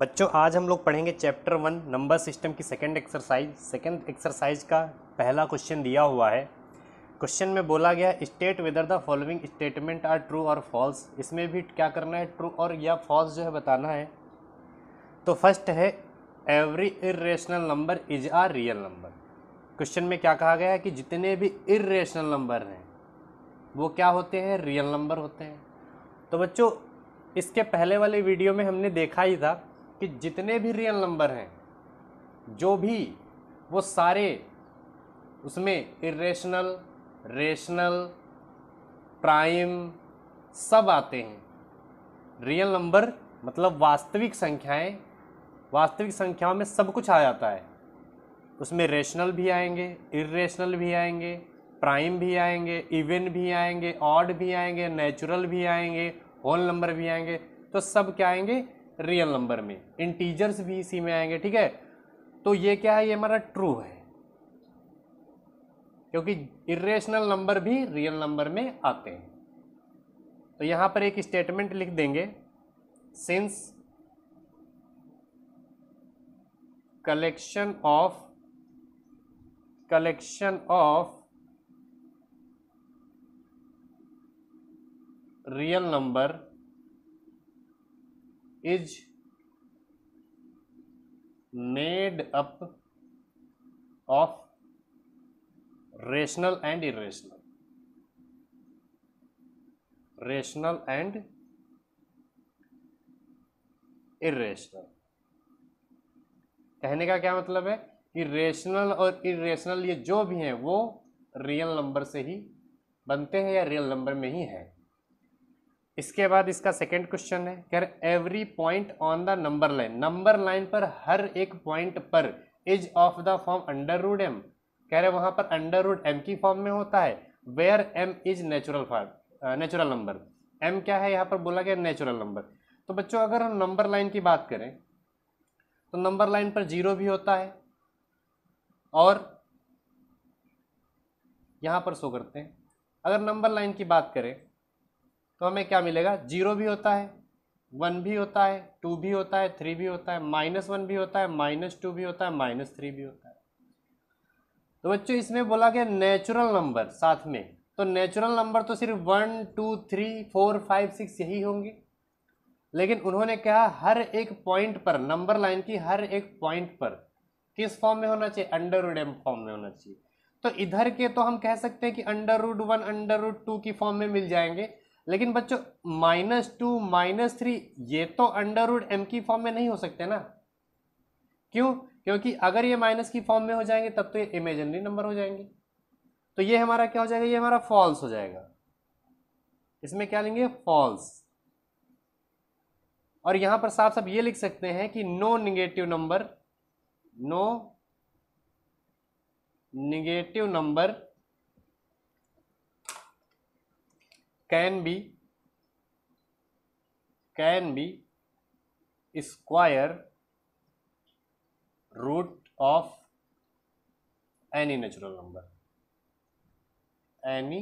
बच्चों आज हम लोग पढ़ेंगे चैप्टर वन नंबर सिस्टम की सेकेंड एक्सरसाइज सेकेंड एक्सरसाइज का पहला क्वेश्चन दिया हुआ है क्वेश्चन में बोला गया state whether the following statement are true और फॉल्स इसमें भी क्या करना है ट्रू और या फॉल्स जो है बताना है तो फर्स्ट है every irrational number is are real number question में क्या कहा गया है कि जितने भी इेशनल नंबर हैं वो क्या होते हैं रियल नंबर होते हैं तो बच्चों इसके पहले वाले वीडियो में हमने देखा ही था कि जितने भी रियल नंबर हैं जो भी वो सारे उसमें इरेशनल रेशनल प्राइम सब आते हैं रियल नंबर मतलब वास्तविक संख्याएं वास्तविक संख्याओं में सब कुछ आ जाता है उसमें रेशनल भी आएंगे इरेशनल भी आएंगे प्राइम भी आएंगे इवन भी आएंगे ऑड भी आएंगे नेचुरल भी आएंगे होल नंबर भी आएंगे तो सब क्या आएंगे रियल नंबर में इंटीजर्स भी इसी में आएंगे ठीक है तो ये क्या है ये हमारा ट्रू है क्योंकि इरेशनल नंबर भी रियल नंबर में आते हैं तो यहां पर एक स्टेटमेंट लिख देंगे since collection of collection of real number is made up of rational and irrational rational and irrational कहने का क्या मतलब है कि रेशनल और इरेशनल ये जो भी हैं वो रियल नंबर से ही बनते हैं या रियल नंबर में ही हैं इसके बाद इसका सेकंड क्वेश्चन है रहे every point on the number line number line पर हर एक पॉइंट पर is of the form under root m कह रहे वहां पर अंडर रूड एम की फॉर्म में होता है where m is natural form natural number m क्या है यहाँ पर बोला गया नेचुरल नंबर तो बच्चों अगर हम नंबर लाइन की बात करें तो नंबर लाइन पर जीरो भी होता है और यहाँ पर सो करते हैं अगर नंबर लाइन की बात करें तो हमें क्या मिलेगा जीरो भी होता है वन भी होता है टू भी होता है थ्री भी होता है माइनस वन भी होता है माइनस टू भी होता है माइनस थ्री भी होता है तो बच्चों इसमें बोला गया नेचुरल नंबर साथ में तो नेचुरल नंबर तो सिर्फ one two three four five six यही होंगे लेकिन उन्होंने कहा हर एक पॉइंट पर नंबर लाइन की हर एक पॉइंट पर किस फॉर्म में होना चाहिए अंडर रूड एम फॉर्म में होना चाहिए तो इधर के तो हम कह सकते हैं कि under root one under root two की फॉर्म में मिल जाएंगे लेकिन बच्चों माइनस टू माइनस थ्री ये तो अंडर एम की फॉर्म में नहीं हो सकते ना क्यों क्योंकि अगर ये माइनस की फॉर्म में हो जाएंगे तब तो ये इमेजनरी नंबर हो जाएंगे तो ये हमारा क्या हो जाएगा ये हमारा फॉल्स हो जाएगा इसमें क्या लेंगे फॉल्स और यहां पर साफ साफ ये लिख सकते हैं कि no negative number no negative number can be can be square root of any natural number any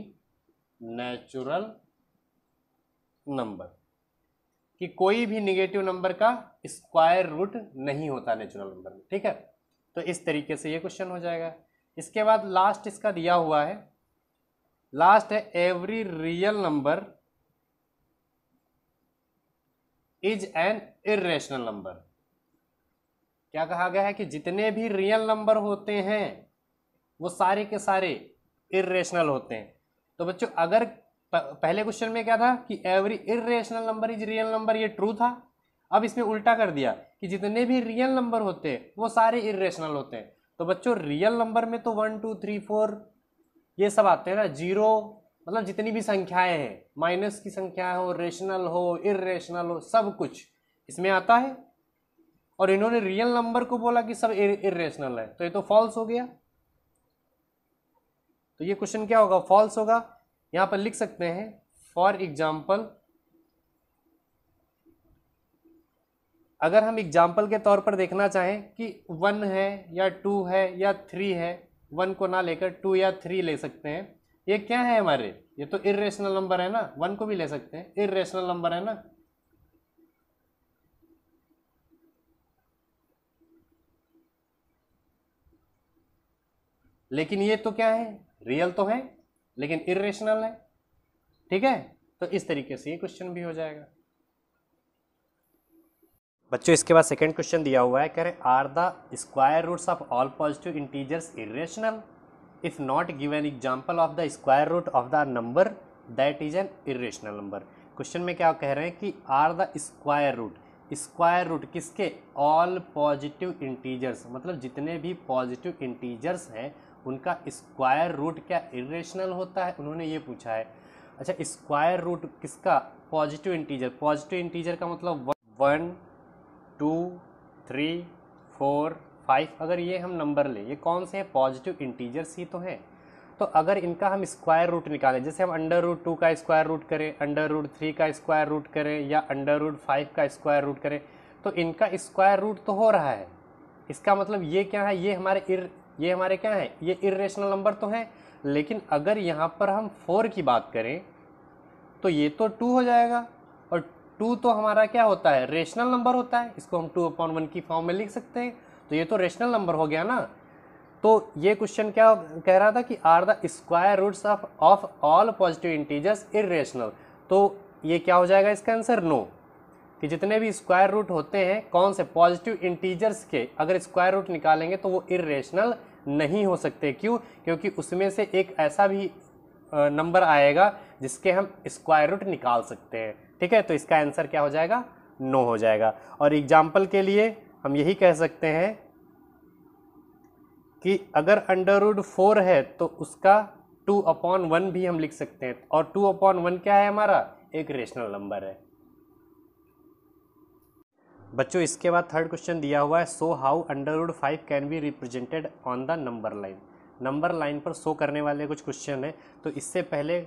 natural number कि कोई भी निगेटिव नंबर का स्क्वायर रूट नहीं होता नेचुरल नंबर में ठीक है तो इस तरीके से ये क्वेश्चन हो जाएगा इसके बाद लास्ट इसका दिया हुआ है लास्ट है every real number is an irrational number क्या कहा गया है कि जितने भी रियल नंबर होते हैं वो सारे के सारे इेशनल होते हैं तो बच्चों अगर पहले क्वेश्चन में क्या था कि every irrational number is real number ये ट्रू था अब इसमें उल्टा कर दिया कि जितने भी रियल नंबर होते हैं वो सारे इेशनल होते हैं तो बच्चों रियल नंबर में तो वन टू थ्री फोर ये सब आते हैं ना जीरो मतलब जितनी भी संख्याएं हैं माइनस की संख्या हो रेशनल हो इेशनल हो सब कुछ इसमें आता है और इन्होंने रियल नंबर को बोला कि सब इेशनल है तो ये तो फॉल्स हो गया तो ये क्वेश्चन क्या होगा फॉल्स होगा यहां पर लिख सकते हैं फॉर एग्जाम्पल अगर हम एग्जाम्पल के तौर पर देखना चाहें कि वन है या टू है या थ्री है वन को ना लेकर टू या थ्री ले सकते हैं ये क्या है हमारे ये तो इरेशनल नंबर है ना वन को भी ले सकते हैं इरेशनल नंबर है ना लेकिन ये तो क्या है रियल तो है लेकिन इरेशनल है ठीक है तो इस तरीके से ये क्वेश्चन भी हो जाएगा बच्चों इसके बाद सेकंड क्वेश्चन दिया हुआ है कह रहे are the square roots of all positive integers irrational if not given example of the square root of the number that is an irrational number question में क्या कह रहे हैं कि are the square root square root किसके all positive integers मतलब जितने भी पॉजिटिव इंटीजर्स हैं उनका स्क्वायर रूट क्या इरेशनल होता है उन्होंने ये पूछा है अच्छा स्क्वायर रूट किसका पॉजिटिव इंटीजर पॉजिटिव इंटीजर का मतलब one two three four five अगर ये हम नंबर लें ये कौन से हैं पॉजिटिव इंटीजर्स ही तो हैं तो अगर इनका हम स्क्वायर रूट निकालें जैसे हम अंडर रूट टू का स्क्वायर रूट करें अंडर रूट थ्री का स्क्वायर रूट करें या अंडर रूट फाइव का स्क्वायर रूट करें तो इनका स्क्वायर रूट तो हो रहा है इसका मतलब ये क्या है ये हमारे इर ये हमारे क्या है ये इरेशनल नंबर तो हैं लेकिन अगर यहाँ पर हम फोर की बात करें तो ये तो टू हो जाएगा और टू तो हमारा क्या होता है रेशनल नंबर होता है इसको हम टू अपॉन वन की फॉर्म में लिख सकते हैं तो ये तो रेशनल नंबर हो गया ना तो ये क्वेश्चन क्या कह रहा था कि are the square roots of of all positive integers irrational तो ये क्या हो जाएगा इसका आंसर नो कि जितने भी स्क्वायर रूट होते हैं कौन से पॉजिटिव इंटीजर्स के अगर स्क्वायर रूट निकालेंगे तो वो इरेशनल नहीं हो सकते क्यों क्योंकि उसमें से एक ऐसा भी नंबर आएगा जिसके हम स्क्वायर रूट निकाल सकते हैं ठीक है तो इसका आंसर क्या हो जाएगा नो हो जाएगा और एग्जाम्पल के लिए हम यही कह सकते हैं कि अगर अंडर रूड फोर है तो उसका टू अपॉन वन भी हम लिख सकते हैं और टू अपॉन वन क्या है हमारा एक रेशनल नंबर है बच्चों इसके बाद थर्ड क्वेश्चन दिया हुआ है so how under root five can be represented on the number line number line पर सो करने वाले कुछ क्वेश्चन है तो इससे पहले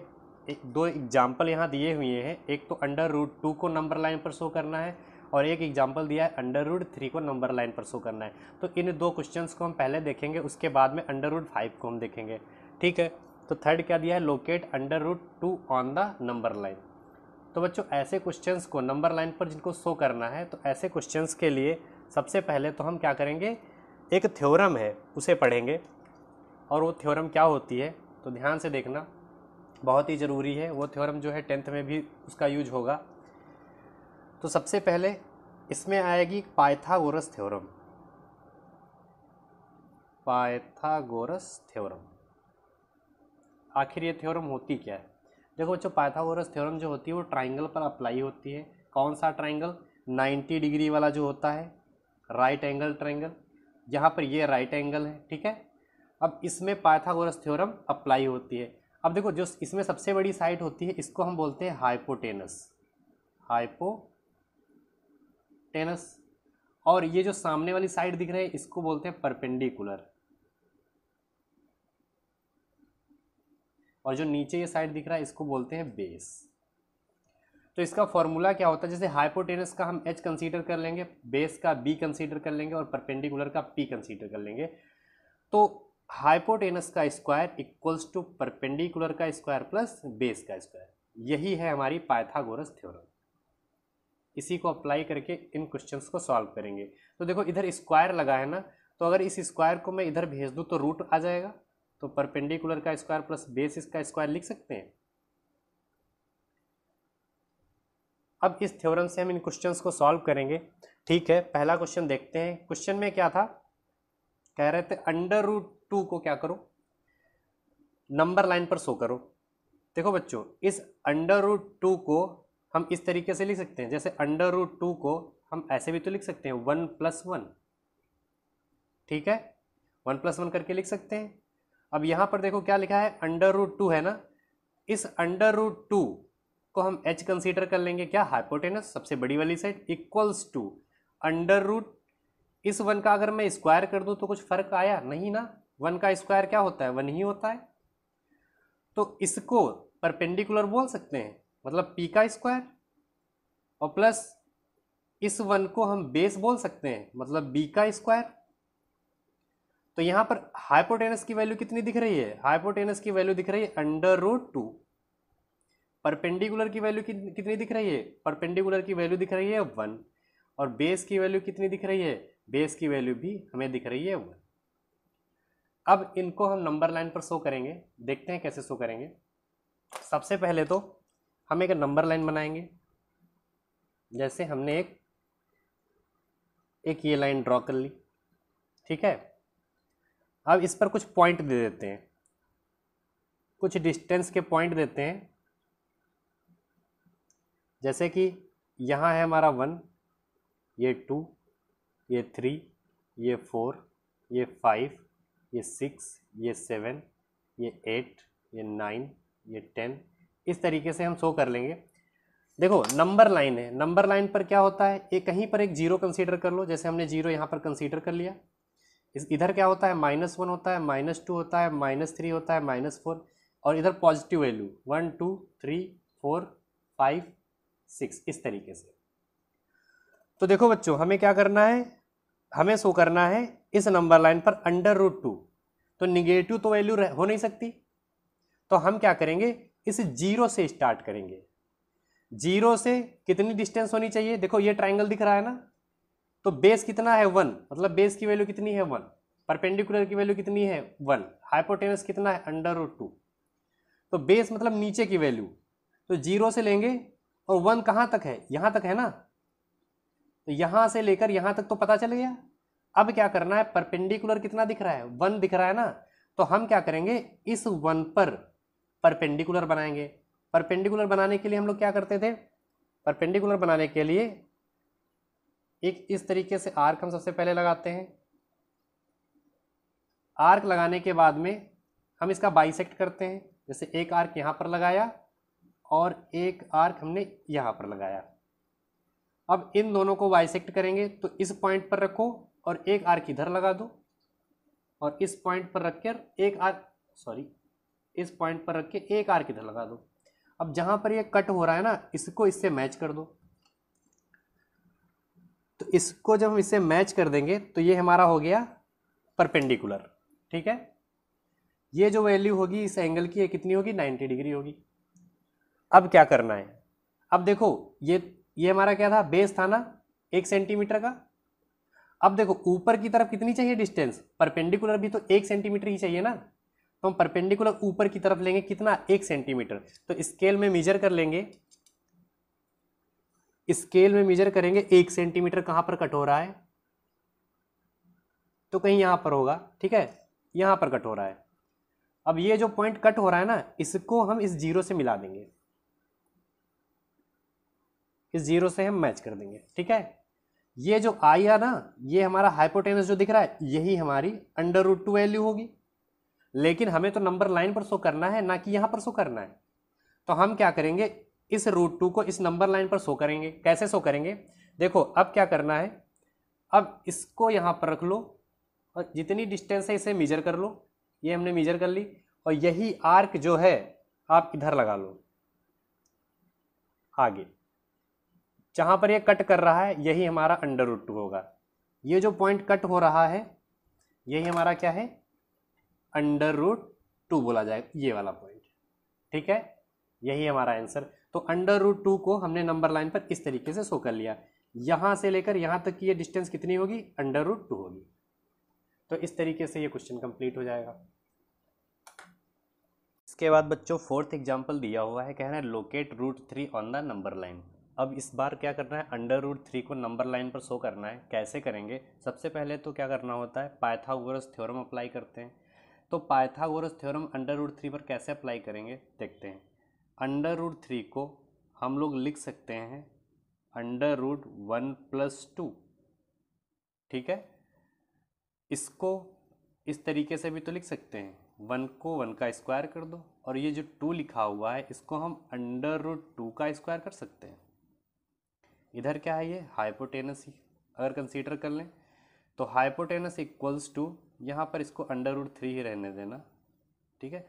एक दो एग्जाम्पल यहाँ दिए हुए हैं एक तो अंडर रूट टू को नंबर लाइन पर शो करना है और एक एग्जाम्पल दिया है अंडर रूट थ्री को नंबर लाइन पर शो करना है तो इन दो क्वेश्चंस को हम पहले देखेंगे उसके बाद में अंडर रूट फाइव को हम देखेंगे ठीक है तो थर्ड क्या दिया है locate under root two on the number line तो बच्चों ऐसे क्वेश्चंस को नंबर लाइन पर जिनको शो करना है तो ऐसे क्वेश्चन के लिए सबसे पहले तो हम क्या करेंगे एक थ्योरम है उसे पढ़ेंगे और वो थ्योरम क्या होती है तो ध्यान से देखना बहुत ही ज़रूरी है वो थ्योरम जो है टेंथ में भी उसका यूज होगा तो सबसे पहले इसमें आएगी पाइथागोरस थ्योरम पाइथागोरस थ्योरम आखिर ये थ्योरम होती क्या है देखो बच्चों पाइथागोरस थ्योरम जो होती है वो ट्राइंगल पर अप्लाई होती है कौन सा ट्राइंगल 90 डिग्री वाला जो होता है राइट एंगल ट्राइंगल यहाँ पर ये राइट एंगल है ठीक है अब इसमें पाइथागोरस थ्योरम अप्लाई होती है अब देखो जो इसमें सबसे बड़ी साइट होती है इसको हम बोलते हैं हाइपोटेनस हाइपोटेनस और ये जो सामने वाली साइड दिख रहे हैं इसको बोलते हैं परपेंडिकुलर और जो नीचे ये साइड दिख रहा है इसको बोलते हैं बेस तो इसका फॉर्मूला क्या होता है जैसे हाइपोटेनस का हम एच कंसीडर कर लेंगे बेस का बी कंसीडर कर लेंगे और परपेंडिकुलर का पी कंसीडर कर लेंगे तो हाइपोटेनस का स्क्वायर इक्वल्स टू परपेंडिकुलर का स्क्वायर प्लस बेस का स्क्वायर यही है हमारी पाइथागोरस थ्योरम इसी को अप्लाई करके इन क्वेश्चंस को सॉल्व करेंगे तो देखो इधर स्क्वायर लगा है ना तो अगर इस स्क्वायर को मैं इधर भेज दूँ तो रूट आ जाएगा तो परपेंडिकुलर का स्क्वायर प्लस बेस इसका स्क्वायर लिख सकते हैं अब इस थ्योरम से हम इन क्वेश्चंस को सॉल्व करेंगे ठीक है पहला क्वेश्चन देखते हैं क्वेश्चन में क्या था कह रहे थे अंडर रूट टू को क्या करो नंबर लाइन पर शो करो देखो बच्चों इस अंडर रूट टू को हम इस तरीके से लिख सकते हैं जैसे अंडर रूट टू को हम ऐसे भी तो लिख सकते हैं वन प्लस वन ठीक है वन प्लस वन करके लिख सकते हैं अब यहाँ पर देखो क्या लिखा है अंडर रूट टू है ना इस अंडर रूट टू को हम एच कंसीडर कर लेंगे क्या हाइपोटेनस सबसे बड़ी वाली side equals to under root इस वन का अगर मैं स्क्वायर कर दूँ तो कुछ फर्क आया नहीं ना वन का स्क्वायर क्या होता है वन ही होता है तो इसको परपेंडिकुलर बोल सकते हैं मतलब पी का स्क्वायर और प्लस इस वन को हम बेस बोल सकते हैं मतलब बी का स्क्वायर तो यहाँ पर हाइपोटेनस की वैल्यू कितनी दिख रही है हाइपोटेनस की वैल्यू दिख रही है अंडर रूट टू परपेंडिकुलर की वैल्यू कितनी दिख रही है परपेंडिकुलर की वैल्यू दिख रही है वन और बेस की वैल्यू कितनी दिख रही है बेस की वैल्यू भी हमें दिख रही है वन अब इनको हम नंबर लाइन पर शो करेंगे देखते हैं कैसे शो करेंगे सबसे पहले तो हम एक नंबर लाइन बनाएंगे जैसे हमने एक एक ये लाइन ड्रॉ कर ली ठीक है अब इस पर कुछ पॉइंट दे देते हैं कुछ डिस्टेंस के पॉइंट देते हैं जैसे कि यहाँ है हमारा वन ये टू ये थ्री ये फोर ये फाइव ये सिक्स ये सेवन ये एट ये नाइन ये टेन इस तरीके से हम शो कर लेंगे देखो नंबर लाइन है नंबर लाइन पर क्या होता है ये कहीं पर एक जीरो कंसीडर कर लो जैसे हमने जीरो यहाँ पर कंसीडर कर लिया इस इधर क्या होता है माइनस वन होता है माइनस टू होता है माइनस थ्री होता है माइनस फोर और इधर positive value one two three four five six इस तरीके से तो देखो बच्चों हमें क्या करना है हमें शो करना है इस नंबर लाइन पर अंडर रूट टू तो निगेटिव तो वैल्यू हो नहीं सकती तो हम क्या करेंगे इस जीरो से स्टार्ट करेंगे जीरो से कितनी डिस्टेंस होनी चाहिए देखो ये ट्राइंगल दिख रहा है ना तो बेस कितना है वन मतलब बेस की वैल्यू कितनी है वन परपेंडिकुलर की वैल्यू कितनी है वन हाइपोटेनस कितना है अंडर टू तो बेस मतलब नीचे की वैल्यू तो जीरो से लेंगे और वन कहाँ तक है यहाँ तक है ना तो यहाँ से लेकर यहाँ तक तो पता चल गया अब क्या करना है परपेंडिकुलर कितना दिख रहा है वन दिख रहा है ना तो हम क्या करेंगे इस वन पर परपेंडिकुलर बनाएंगे परपेंडिकुलर बनाने के लिए हम लोग क्या करते थे परपेंडिकुलर बनाने के लिए एक इस तरीके से आर्क हम सबसे पहले लगाते हैं आर्क लगाने के बाद में हम इसका बाइसेक्ट करते हैं जैसे एक आर्क यहाँ पर लगाया और एक आर्क हमने यहाँ पर लगाया अब इन दोनों को बाइसेक्ट करेंगे तो इस पॉइंट पर रखो और एक आर्क इधर लगा दो और इस पॉइंट पर रख कर एक आर्क सॉरी इस पॉइंट पर रख के एक आर्क इधर लगा दो अब जहां पर ये कट हो रहा है ना इसको इससे मैच कर दो तो इसको जब हम इसे मैच कर देंगे तो ये हमारा हो गया परपेंडिकुलर ठीक है ये जो वैल्यू होगी इस एंगल की ये कितनी होगी 90 डिग्री होगी अब क्या करना है अब देखो ये ये हमारा क्या था बेस था ना एक सेंटीमीटर का अब देखो ऊपर की तरफ कितनी चाहिए डिस्टेंस परपेंडिकुलर भी तो एक सेंटीमीटर ही चाहिए ना तो हम परपेंडिकुलर ऊपर की तरफ लेंगे कितना एक सेंटीमीटर तो स्केल में मेजर कर लेंगे स्केल में मेजर करेंगे एक सेंटीमीटर कहां पर कट हो रहा है तो कहीं यहां पर होगा ठीक है यहां पर कट हो रहा है अब ये जो पॉइंट कट हो रहा है ना इसको हम इस जीरो से मिला देंगे इस जीरो से हम मैच कर देंगे ठीक है ये जो आई है ना ये हमारा हाइपोटेनस जो दिख रहा है यही हमारी अंडर रूट टू वैल्यू होगी लेकिन हमें तो नंबर लाइन पर शो करना है ना कि यहाँ पर शो करना है तो हम क्या करेंगे इस रूट टू को इस नंबर लाइन पर शो करेंगे कैसे शो करेंगे देखो अब क्या करना है अब इसको यहाँ पर रख लो और जितनी डिस्टेंस है इसे मेजर कर लो ये हमने मेजर कर ली और यही आर्क जो है आप इधर लगा लो आगे जहाँ पर ये कट कर रहा है यही हमारा अंडर रूट टू होगा ये जो पॉइंट कट हो रहा है यही हमारा क्या है अंडर रूट टू बोला जाएगा ये वाला पॉइंट ठीक है यही हमारा आंसर तो अंडर रूट टू को हमने नंबर लाइन पर इस तरीके से शो कर लिया यहाँ से लेकर यहाँ तक की ये डिस्टेंस कितनी होगी अंडर रूट टू होगी तो इस तरीके से ये क्वेश्चन कंप्लीट हो जाएगा इसके बाद बच्चों फोर्थ एग्जाम्पल दिया हुआ है कह रहे हैं locate root three on the number line अब इस बार क्या करना है अंडर रूट थ्री को नंबर लाइन पर शो करना है कैसे करेंगे सबसे पहले तो क्या करना होता है पाइथागोरस थ्योरम अप्लाई करते हैं तो Pythagoras theorem under root three पर कैसे अप्लाई करेंगे देखते हैं अंडर रूट थ्री को हम लोग लिख सकते हैं under root one plus two ठीक है इसको इस तरीके से भी तो लिख सकते हैं वन को वन का स्क्वायर कर दो और ये जो टू लिखा हुआ है इसको हम अंडर रूट टू का स्क्वायर कर सकते हैं इधर क्या है ये हाइपोटेनस अगर कंसीडर कर लें तो हाइपोटेनस इक्वल्स टू यहाँ पर इसको अंडर रूट थ्री ही रहने देना ठीक है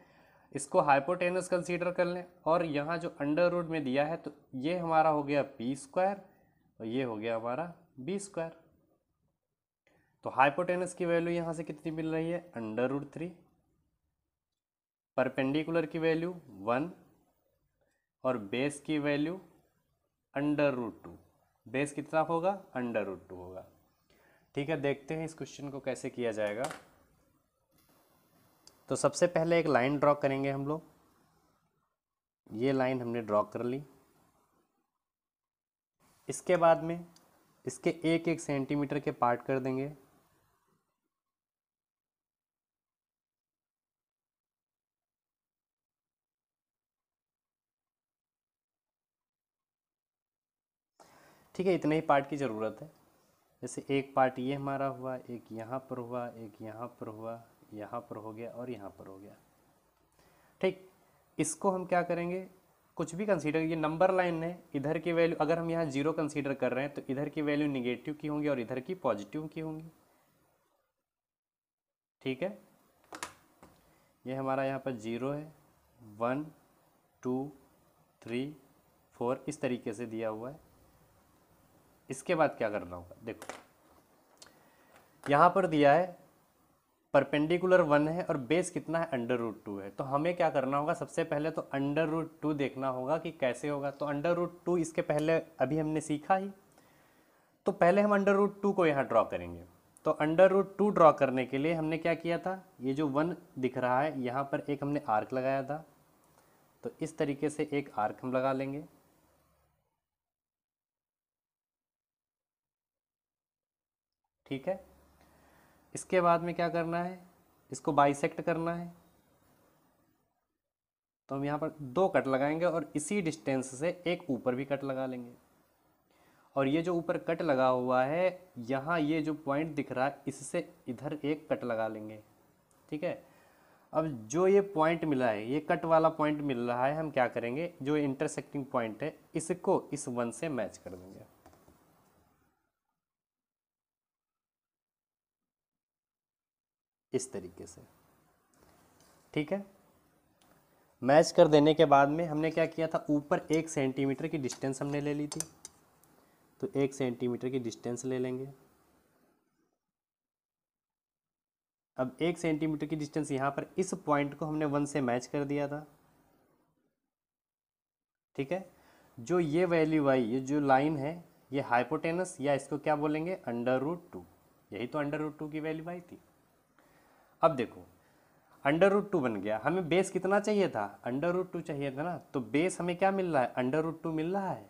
इसको हाइपोटेनस कंसीडर कर लें और यहाँ जो अंडर रूट में दिया है तो ये हमारा हो गया पी स्क्वायर और ये हो गया हमारा बी स्क्वायर तो हाइपोटेनस की वैल्यू यहाँ से कितनी मिल रही है अंडर रूट थ्री परपेंडिकुलर की वैल्यू वन और बेस की value under root two base कितना होगा अंडर रूट टू होगा ठीक है देखते हैं इस क्वेश्चन को कैसे किया जाएगा तो सबसे पहले एक लाइन ड्रॉ करेंगे हम लोग ये लाइन हमने ड्रॉ कर ली इसके बाद में इसके एक एक सेंटीमीटर के पार्ट कर देंगे ठीक है इतने ही पार्ट की ज़रूरत है जैसे एक पार्ट ये हमारा हुआ एक यहाँ पर हुआ एक यहाँ पर हुआ यहाँ पर हो गया और यहाँ पर हो गया ठीक इसको हम क्या करेंगे कुछ भी कंसीडर ये नंबर लाइन है इधर की वैल्यू अगर हम यहाँ जीरो कंसीडर कर रहे हैं तो इधर की वैल्यू निगेटिव की होंगी और इधर की पॉजिटिव की होंगी ठीक है ये हमारा यहाँ पर जीरो है वन टू थ्री फोर इस तरीके से दिया हुआ है इसके बाद क्या करना होगा देखो यहाँ पर दिया है परपेंडिकुलर वन है और बेस कितना है अंडर रूट टू है तो हमें क्या करना होगा सबसे पहले तो अंडर रूट टू देखना होगा कि कैसे होगा तो अंडर रूट टू इसके पहले अभी हमने सीखा ही तो पहले हम अंडर रूट टू को यहाँ ड्रॉ करेंगे तो अंडर रूट टू ड्रॉ करने के लिए हमने क्या किया था ये जो वन दिख रहा है यहाँ पर एक हमने आर्क लगाया था तो इस तरीके से एक आर्क हम लगा लेंगे ठीक है इसके बाद में क्या करना है इसको बाइसेक्ट करना है तो हम यहाँ पर दो कट लगाएंगे और इसी डिस्टेंस से एक ऊपर भी कट लगा लेंगे और ये जो ऊपर कट लगा हुआ है यहाँ ये जो पॉइंट दिख रहा है इससे इधर एक कट लगा लेंगे ठीक है अब जो ये पॉइंट मिला है ये कट वाला पॉइंट मिल रहा है हम क्या करेंगे जो इंटरसेक्टिंग पॉइंट है इसको इस वन से मैच कर देंगे इस तरीके से ठीक है मैच कर देने के बाद में हमने क्या किया था ऊपर एक सेंटीमीटर की डिस्टेंस हमने ले ली थी तो एक सेंटीमीटर की डिस्टेंस ले लेंगे अब एक सेंटीमीटर की डिस्टेंस यहाँ पर इस पॉइंट को हमने वन से मैच कर दिया था ठीक है जो ये वैल्यू आई ये जो लाइन है ये हाइपोटेनस या इसको क्या बोलेंगे अंडर रूट टू यही तो अंडर रूट टू की वैल्यू वाई थी अब देखो अंडर रूट टू बन गया हमें बेस कितना चाहिए था अंडर रूट टू चाहिए था ना तो बेस हमें क्या मिल रहा है अंडर रूट टू मिल रहा है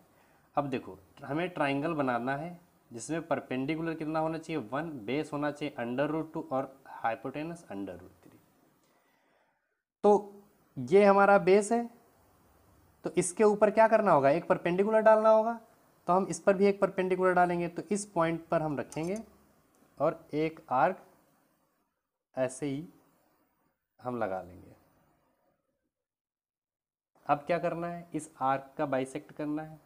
अब देखो हमें ट्राइंगल बनाना है जिसमें परपेंडिकुलर कितना होना चाहिए वन बेस होना चाहिए अंडर रूट टू और हाइपोटेनस अंडर रूट थ्री तो ये हमारा बेस है तो इसके ऊपर क्या करना होगा एक परपेंडिकुलर डालना होगा तो हम इस पर भी एक परपेंडिकुलर डालेंगे तो इस पॉइंट पर हम रखेंगे और एक आर्क ऐसे ही हम लगा लेंगे अब क्या करना है इस आर्क का बाइसेक्ट करना है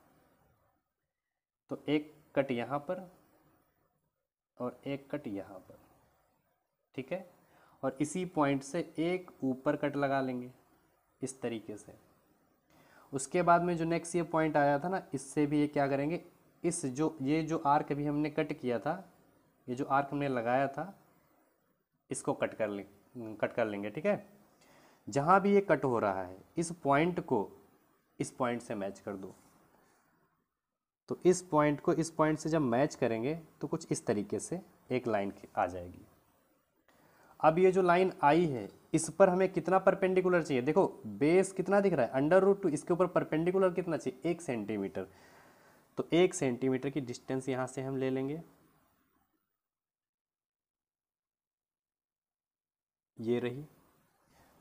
तो एक कट यहाँ पर और एक कट यहाँ पर ठीक है और इसी पॉइंट से एक ऊपर कट लगा लेंगे इस तरीके से उसके बाद में जो नेक्स्ट ये पॉइंट आया था ना इससे भी ये क्या करेंगे इस जो ये जो आर्क भी हमने कट किया था ये जो आर्क हमने लगाया था इसको कट कर लें कट कर लेंगे ठीक है जहाँ भी ये कट हो रहा है इस पॉइंट को इस पॉइंट से मैच कर दो तो इस पॉइंट को इस पॉइंट से जब मैच करेंगे तो कुछ इस तरीके से एक लाइन आ जाएगी अब ये जो लाइन आई है इस पर हमें कितना परपेंडिकुलर चाहिए देखो बेस कितना दिख रहा है अंडर रूट टू इसके ऊपर परपेंडिकुलर कितना चाहिए एक सेंटीमीटर तो एक सेंटीमीटर की डिस्टेंस यहाँ से हम ले लेंगे ये रही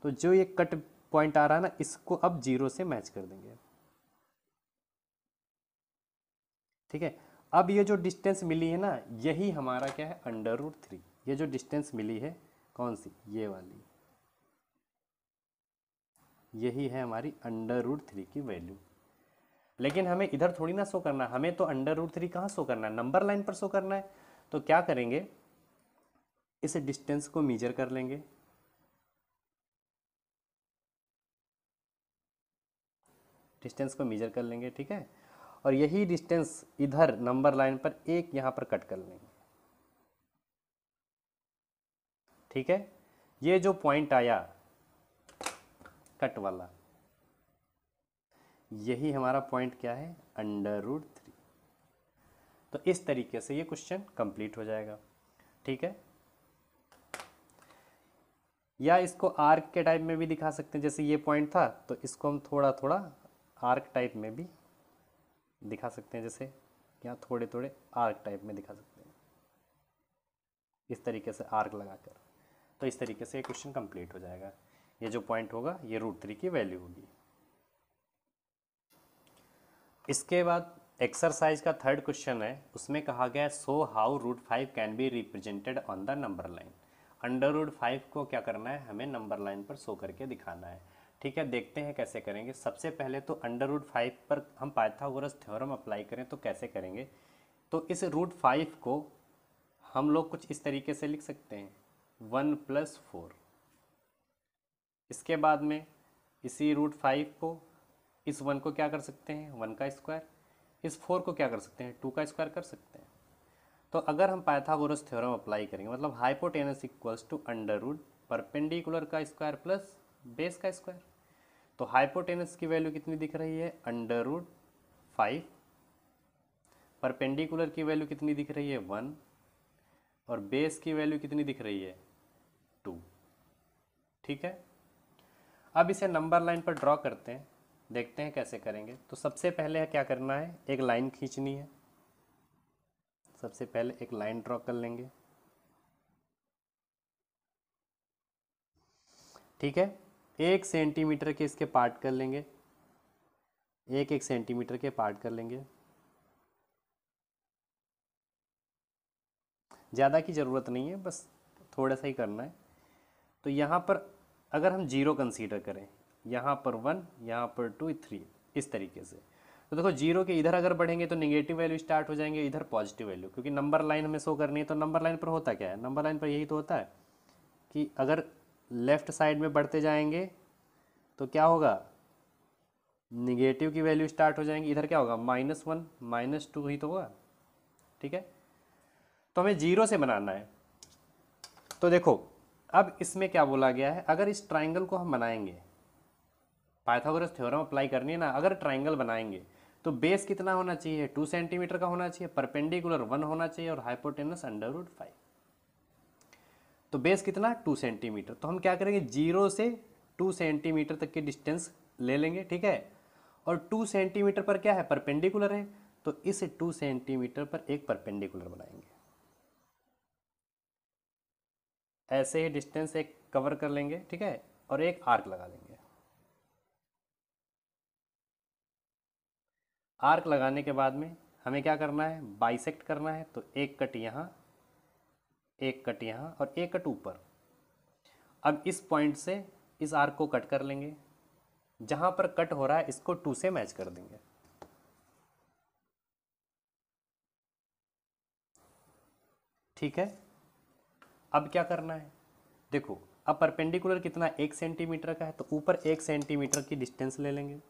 तो जो ये कट पॉइंट आ रहा है ना इसको अब जीरो से मैच कर देंगे ठीक है अब ये जो डिस्टेंस मिली है ना यही हमारा क्या है अंडर रूट थ्री ये जो डिस्टेंस मिली है कौन सी ये वाली यही है हमारी अंडर रूट थ्री की वैल्यू लेकिन हमें इधर थोड़ी ना शो करना हमें तो अंडर रूट थ्री कहाँ शो करना है नंबर लाइन पर शो करना है तो क्या करेंगे इस डिस्टेंस को मीजर कर लेंगे डिस्टेंस को मेजर कर लेंगे ठीक है और यही डिस्टेंस इधर नंबर लाइन पर एक यहाँ पर कट कर लेंगे ठीक है ये जो पॉइंट आया कट वाला यही हमारा पॉइंट क्या है अंडर रूट थ्री तो इस तरीके से ये क्वेश्चन कंप्लीट हो जाएगा ठीक है या इसको आर्क के टाइप में भी दिखा सकते हैं जैसे ये पॉइंट था तो इसको हम थोड़ा थोड़ा आर्क टाइप में भी दिखा सकते हैं जैसे यहाँ थोड़े थोड़े आर्क टाइप में दिखा सकते हैं इस तरीके से आर्क लगाकर तो इस तरीके से ये क्वेश्चन कंप्लीट हो जाएगा ये जो पॉइंट होगा ये रूट थ्री की वैल्यू होगी इसके बाद एक्सरसाइज का थर्ड क्वेश्चन है उसमें कहा गया है so how root five can be represented on the number line under root five को क्या करना है हमें नंबर लाइन पर सो करके दिखाना है ठीक है देखते हैं कैसे करेंगे सबसे पहले तो अंडर रूट फाइव पर हम पाइथागोरस थ्योरम अप्लाई करें तो कैसे करेंगे तो इस रूट फाइव को हम लोग कुछ इस तरीके से लिख सकते हैं वन प्लस फोर इसके बाद में इसी रूट फाइव को इस वन को क्या कर सकते हैं वन का स्क्वायर इस फोर को क्या कर सकते हैं टू का स्क्वायर कर सकते हैं तो अगर हम पाइथागोरस थ्योरम अप्लाई करेंगे मतलब hypotenuse equals to under root perpendicular का स्क्वायर प्लस बेस का स्क्वायर तो हाइपोटेनस की वैल्यू कितनी दिख रही है अंडर रूट फाइव परपेंडिकुलर की वैल्यू कितनी दिख रही है वन और बेस की वैल्यू कितनी दिख रही है टू ठीक है अब इसे नंबर लाइन पर ड्रॉ करते हैं देखते हैं कैसे करेंगे तो सबसे पहले क्या करना है एक लाइन खींचनी है सबसे पहले एक लाइन ड्रॉ कर लेंगे ठीक है एक सेंटीमीटर के इसके पार्ट कर लेंगे एक एक सेंटीमीटर के पार्ट कर लेंगे ज़्यादा की ज़रूरत नहीं है बस थोड़ा सा ही करना है तो यहाँ पर अगर हम जीरो कंसीडर करें यहाँ पर वन यहाँ पर टू थ्री इस तरीके से तो देखो जीरो के इधर अगर बढ़ेंगे तो निगेटिव वैल्यू स्टार्ट हो जाएंगे इधर पॉजिटिव वैल्यू क्योंकि नंबर लाइन हमें शो करनी है तो नंबर लाइन पर होता क्या है नंबर लाइन पर यही तो होता है कि अगर लेफ्ट साइड में बढ़ते जाएंगे तो क्या होगा निगेटिव की वैल्यू स्टार्ट हो जाएंगी इधर क्या होगा माइनस वन माइनस टू ही तो होगा ठीक है तो हमें जीरो से बनाना है तो देखो अब इसमें क्या बोला गया है अगर इस ट्राइंगल को हम बनाएंगे पाइथागोरस थ्योरम अप्लाई करनी है ना अगर ट्राइंगल बनाएंगे तो बेस कितना होना चाहिए टू सेंटीमीटर का होना चाहिए परपेंडिकुलर वन होना चाहिए और हाइपोटेनस अंडर रूट फाइव तो बेस कितना टू सेंटीमीटर तो हम क्या करेंगे जीरो से टू सेंटीमीटर तक की डिस्टेंस ले लेंगे ठीक है और टू सेंटीमीटर पर क्या है परपेंडिकुलर है तो इस टू सेंटीमीटर पर एक परपेंडिकुलर बनाएंगे ऐसे ही डिस्टेंस एक कवर कर लेंगे ठीक है और एक आर्क लगा लेंगे आर्क लगाने के बाद में हमें क्या करना है बाइसेक्ट करना है तो एक कट यहाँ एक कट यहाँ और एक कट ऊपर अब इस पॉइंट से इस आर्क को कट कर लेंगे जहाँ पर कट हो रहा है इसको टू से मैच कर देंगे ठीक है अब क्या करना है देखो अब परपेंडिकुलर कितना एक सेंटीमीटर का है तो ऊपर एक सेंटीमीटर की डिस्टेंस ले लेंगे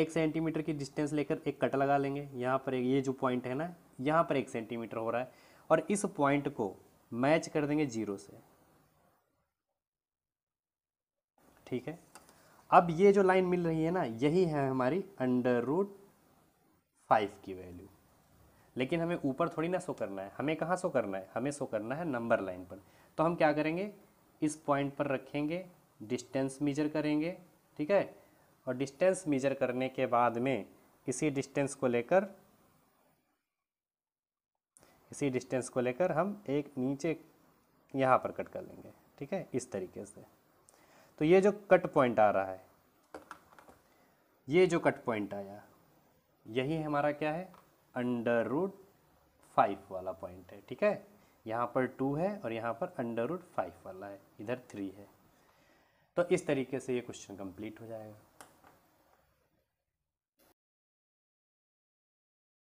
एक सेंटीमीटर की डिस्टेंस लेकर एक कट लगा लेंगे यहाँ पर ये जो पॉइंट है ना यहाँ पर एक सेंटीमीटर हो रहा है और इस पॉइंट को मैच कर देंगे जीरो से ठीक है अब ये जो लाइन मिल रही है ना यही है हमारी अंडर रूट फाइव की वैल्यू लेकिन हमें ऊपर थोड़ी ना सो करना है हमें कहाँ सो करना है हमें सो करना है नंबर लाइन पर तो हम क्या करेंगे इस पॉइंट पर रखेंगे डिस्टेंस मेजर करेंगे ठीक है और डिस्टेंस मेजर करने के बाद में इसी डिस्टेंस को लेकर इसी डिस्टेंस को लेकर हम एक नीचे यहाँ पर कट कर लेंगे ठीक है इस तरीके से तो ये जो कट पॉइंट आ रहा है ये जो कट पॉइंट आया यही हमारा क्या है अंडर रूट फाइव वाला पॉइंट है ठीक है यहाँ पर टू है और यहाँ पर अंडर रूट फाइव वाला है इधर थ्री है तो इस तरीके से ये क्वेश्चन कंप्लीट हो जाएगा